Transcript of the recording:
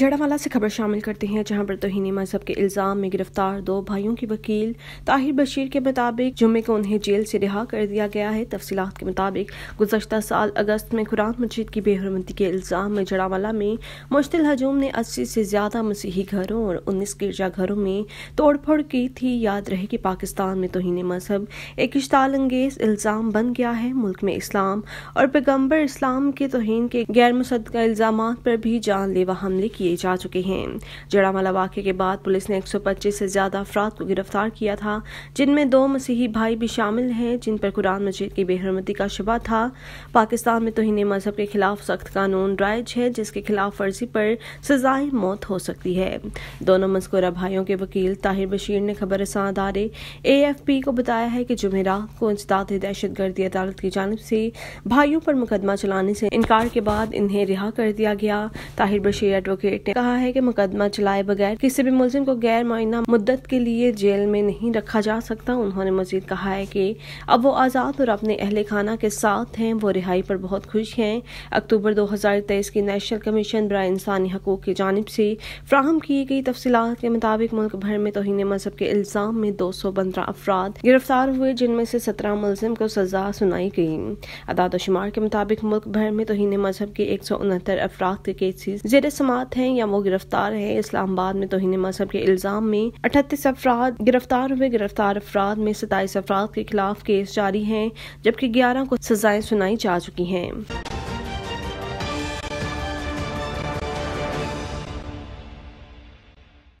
जड़ावाला से खबर शामिल करते हैं जहां पर तोहनी मजहब के इल्ज़ाम में गिरफ्तार दो भाइयों की वकील ताहिर बशीर के मुताबिक जुम्मे को उन्हें जेल से रिहा कर दिया गया है तफसीत के मुताबिक गुजशत साल अगस्त में कुरान मस्जिद की बेहरमती के इल्ज़ाम में जड़ावाला में मुश्तिल हजूम ने अस्सी से ज़्यादा मसीही घरों और उन्नीस गिरजा घरों में तोड़फोड़ की थी याद रहे कि पाकिस्तान में तोहन मजहब एक इश्ताल अंगेज इल्ज़ाम बन गया है मुल्क में इस्लाम और पैगम्बर इस्लाम के तोहन के गैर मुसद इल्ज़ाम पर भी जानलेवा हमले की किए जा चुके हैं जड़ामाला वाक्य के बाद पुलिस ने 125 से ज्यादा अफराद को गिरफ्तार किया था जिनमें दो मसीही भाई भी शामिल हैं जिन पर कुरान मजीद की बेहरमती का शुबा था पाकिस्तान में तोहन मजहब के खिलाफ सख्त कानून राइज है जिसके खिलाफ फर्जी पर सजाए मौत हो सकती है दोनों मस्कुरा भाइयों के वकील ताहिर बशीर ने खबर अदारे ए एफ पी को बताया है कि जुमेरा को इंसदाद दहशत गर्दी अदालत की जानब से भाइयों पर मुकदमा चलाने से इनकार के बाद इन्हें रिहा कर दिया गया ताहिर बशीर एडवोकेट मजिस्ट्रेट ने कहा है कि मुकदमा चलाए बगैर किसी भी मुलजिम को गैर मुआना मुद्दत के लिए जेल में नहीं रखा जा सकता उन्होंने मजीद कहा है कि अब वो आज़ाद और अपने अहल खाना के साथ हैं वो रिहाई पर बहुत खुश हैं अक्टूबर दो हज़ार तेईस की नेशनल कमीशन बरा इंसानी हकूक की जानब से फ्राहम की गई तफसीत के मुताबिक मुल्क भर में तोहन मजहब के इल्ज़ाम में दो सौ पंद्रह अफराद गिरफ्तार हुए जिनमें से सत्रह मुलजिम को सजा सुनाई गई अदादोशुमार शुमार के मुताबिक मुल्क भर में तोहन मजहब के एक सौ उनहत्तर अफराद के केसेज जेर समात है हैं या वो गिरफ्तार है इस्लामाबाद में तोहन मजहब के इल्ज़ाम में अठतीस अफराद गिरफ्तार हुए गिरफ्तार अफराद में सताईस अफराद के खिलाफ केस जारी है जबकि ग्यारह को सजाएं सुनाई जा चुकी हैं